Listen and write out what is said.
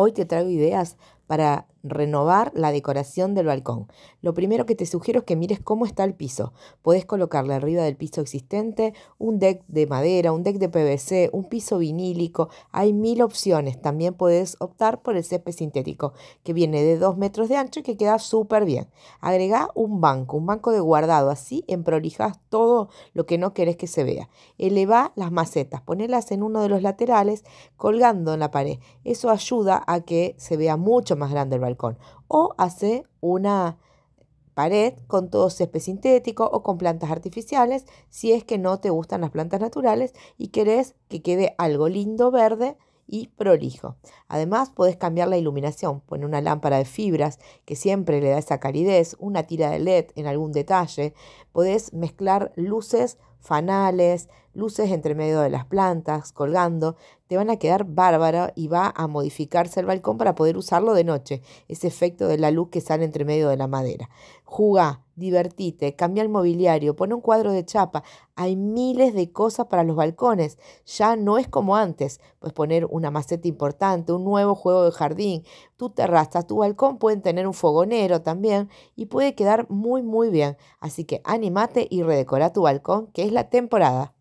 Hoy te traigo ideas para renovar la decoración del balcón. Lo primero que te sugiero es que mires cómo está el piso. Puedes colocarle arriba del piso existente un deck de madera, un deck de PVC, un piso vinílico. Hay mil opciones. También puedes optar por el césped sintético, que viene de 2 metros de ancho y que queda súper bien. Agregá un banco, un banco de guardado. Así prolijas todo lo que no querés que se vea. Eleva las macetas, ponelas en uno de los laterales colgando en la pared. Eso ayuda a que se vea mucho más grande el balcón. O hace una pared con todo césped sintético o con plantas artificiales si es que no te gustan las plantas naturales y querés que quede algo lindo verde y prolijo. Además, puedes cambiar la iluminación. Pon una lámpara de fibras que siempre le da esa calidez, una tira de LED en algún detalle, Podés mezclar luces fanales, luces entre medio de las plantas, colgando, te van a quedar bárbaro y va a modificarse el balcón para poder usarlo de noche, ese efecto de la luz que sale entre medio de la madera. Jugá, divertite, cambia el mobiliario, pone un cuadro de chapa, hay miles de cosas para los balcones, ya no es como antes, puedes poner una maceta importante, un nuevo juego de jardín, tu terraza, tu balcón pueden tener un fogonero también y puede quedar muy muy bien, así que Animate y redecora tu balcón, que es la temporada.